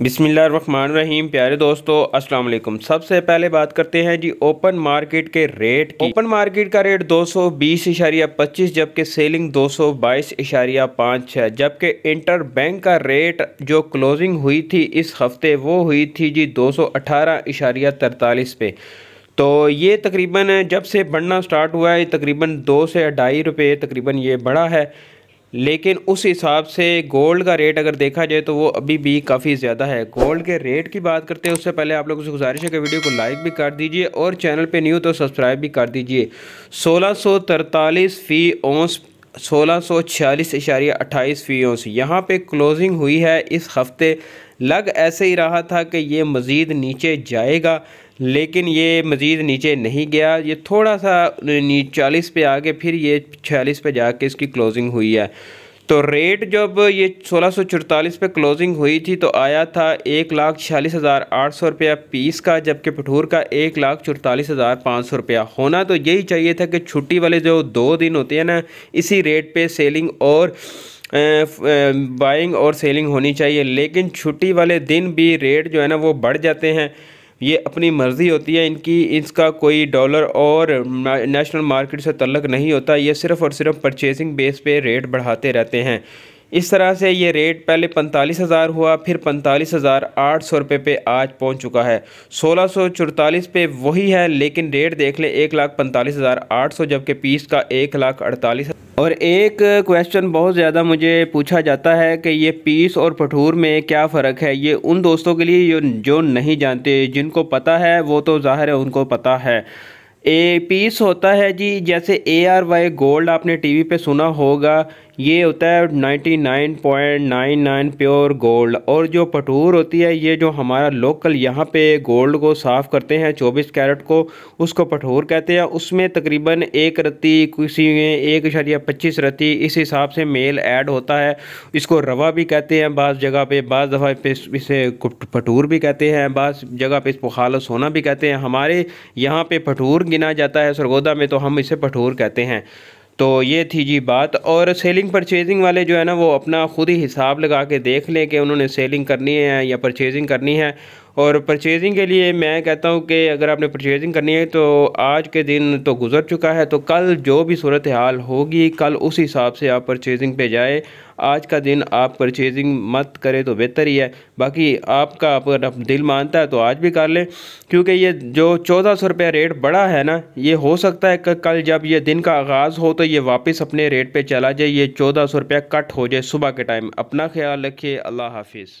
रहीम प्यारे दोस्तों अस्सलाम वालेकुम सबसे पहले बात करते हैं जी ओपन मार्केट के रेट की ओपन मार्केट का रेट दो सौ बीस इशारिया पच्चीस जबकि सेलिंग दो सौ बाईस इशारिया पाँच है जबकि इंटर बैंक का रेट जो क्लोजिंग हुई थी इस हफ्ते वो हुई थी जी दो सौ अठारह इशारिया तरतालीस पे तो ये तकरीबन जब से बढ़ना स्टार्ट हुआ है तकरीबन दो से ढाई रुपये तकरीबन ये बढ़ा है लेकिन उस हिसाब से गोल्ड का रेट अगर देखा जाए तो वो अभी भी काफ़ी ज़्यादा है गोल्ड के रेट की बात करते हैं उससे पहले आप लोगों से गुजारिश है कि वीडियो को लाइक भी कर दीजिए और चैनल पे न्यू तो सब्सक्राइब भी कर दीजिए सोलह सौ तरतालीस फ़ी ओंस सोलह सौ छियालीस अट्ठाईस फ़ी ओंस यहाँ पर क्लोजिंग हुई है इस हफ़्ते लग ऐसे ही रहा था कि ये मज़ीद नीचे जाएगा लेकिन ये मज़ीद नीचे नहीं गया ये थोड़ा सा चालीस पे आके फिर ये छियालीस पे जाके इसकी क्लोजिंग हुई है तो रेट जब ये सोलह सौ चौतालीस पर क्लोजिंग हुई थी तो आया था एक लाख छियालीस हज़ार आठ सौ रुपया पीस का जबकि पठूर का एक लाख चौतालीस हज़ार पाँच सौ रुपया होना तो यही चाहिए था कि छुट्टी वाले जो दो दिन होते हैं ना इसी रेट पे सेलिंग और बाइंग और सेलिंग होनी चाहिए लेकिन छुट्टी वाले दिन भी रेट जो है ना वो बढ़ जाते हैं ये अपनी मर्ज़ी होती है इनकी इसका कोई डॉलर और नेशनल मार्केट से तल्लक नहीं होता ये सिर्फ़ और सिर्फ परचेसिंग बेस पे रेट बढ़ाते रहते हैं इस तरह से ये रेट पहले पैंतालीस हज़ार हुआ फिर पैंतालीस हज़ार आठ सौ रुपये पे आज पहुंच चुका है सोलह सौ चुड़तालीस पे वही है लेकिन रेट देख लें एक लाख पैंतालीस हज़ार आठ सौ जबकि पीस का एक लाख अड़तालीस और एक क्वेश्चन बहुत ज़्यादा मुझे पूछा जाता है कि ये पीस और भठूर में क्या फ़र्क है ये उन दोस्तों के लिए जो नहीं जानते जिनको पता है वो तो ज़ाहिर है उनको पता है ए पीस होता है जी जैसे ए आर वाई गोल्ड आपने टीवी पे सुना होगा ये होता है ninety nine nine point nine pure gold और जो पटूर होती है ये जो हमारा लोकल यहाँ पे गोल्ड को साफ़ करते हैं चौबीस कैरेट को उसको पटूर कहते हैं उसमें तकरीबन एक रत्ती किसी में एक इशारिया पच्चीस रत्ती इस हिसाब से मेल ऐड होता है इसको रवा भी कहते हैं बाज़ जगह पे बाज़ दफ़ा पे इसे पटूर भी कहते हैं बाज़ जगह पे इसको खालस होना भी कहते हैं हमारे यहाँ पर पटूर गिना जाता है सरगोदा में तो हम इसे पठोर कहते हैं तो ये थी जी बात और सेलिंग परचेजिंग वाले जो है ना वो अपना ख़ुद ही हिसाब लगा के देख लें कि उन्होंने सेलिंग करनी है या परचेजिंग करनी है और परचेजिंग के लिए मैं कहता हूँ कि अगर आपने परचेजिंग करनी है तो आज के दिन तो गुजर चुका है तो कल जो भी सूरत हाल होगी कल उस हिसाब से आप परचेजिंग पे जाए आज का दिन आप परचेजिंग मत करें तो बेहतर ही है बाकी आपका अगर दिल मानता है तो आज भी कर लें क्योंकि ये जो चौदह सौ रुपया रेट बड़ा है ना ये हो सकता है कि कल जब ये दिन का आगाज़ हो तो ये वापस अपने रेट पे चला जाए ये चौदह सौ रुपया कट हो जाए सुबह के टाइम अपना ख्याल रखिए अल्लाह हाफिज़